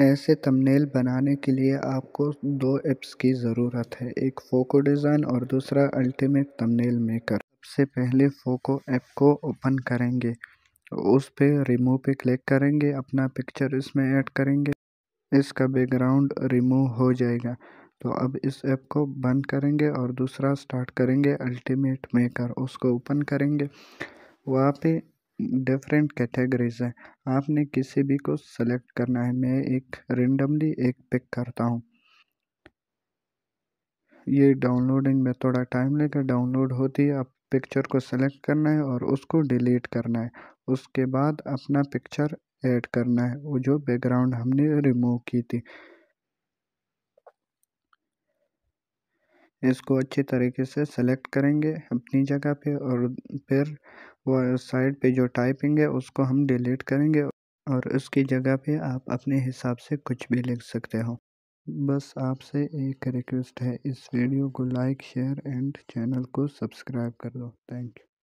ऐसे थंबनेल बनाने के लिए आपको दो ऐप्स की ज़रूरत है एक फोको डिज़ाइन और दूसरा अल्टीमेट थंबनेल मेकर सबसे पहले फोको ऐप को ओपन करेंगे उस पर रिमूव पे क्लिक करेंगे अपना पिक्चर इसमें ऐड करेंगे इसका बैकग्राउंड रिमूव हो जाएगा तो अब इस ऐप को बंद करेंगे और दूसरा स्टार्ट करेंगे अल्टीमेट मेकर उसको ओपन करेंगे वहाँ पे डिफरेंट कैटेगरीज़ हैं आपने किसी भी को सेलेक्ट करना है मैं एक रेंडमली एक पिक करता हूँ ये डाउनलोडिंग में थोड़ा टाइम लेकर डाउनलोड होती है आप पिक्चर को सेलेक्ट करना है और उसको डिलीट करना है उसके बाद अपना पिक्चर ऐड करना है वो जो बैकग्राउंड हमने रिमूव की थी इसको अच्छे तरीके से सेलेक्ट करेंगे अपनी जगह पे और फिर वो साइड पे जो टाइपिंग है उसको हम डिलीट करेंगे और उसकी जगह पे आप अपने हिसाब से कुछ भी लिख सकते हो बस आपसे एक रिक्वेस्ट है इस वीडियो को लाइक शेयर एंड चैनल को सब्सक्राइब कर दो थैंक यू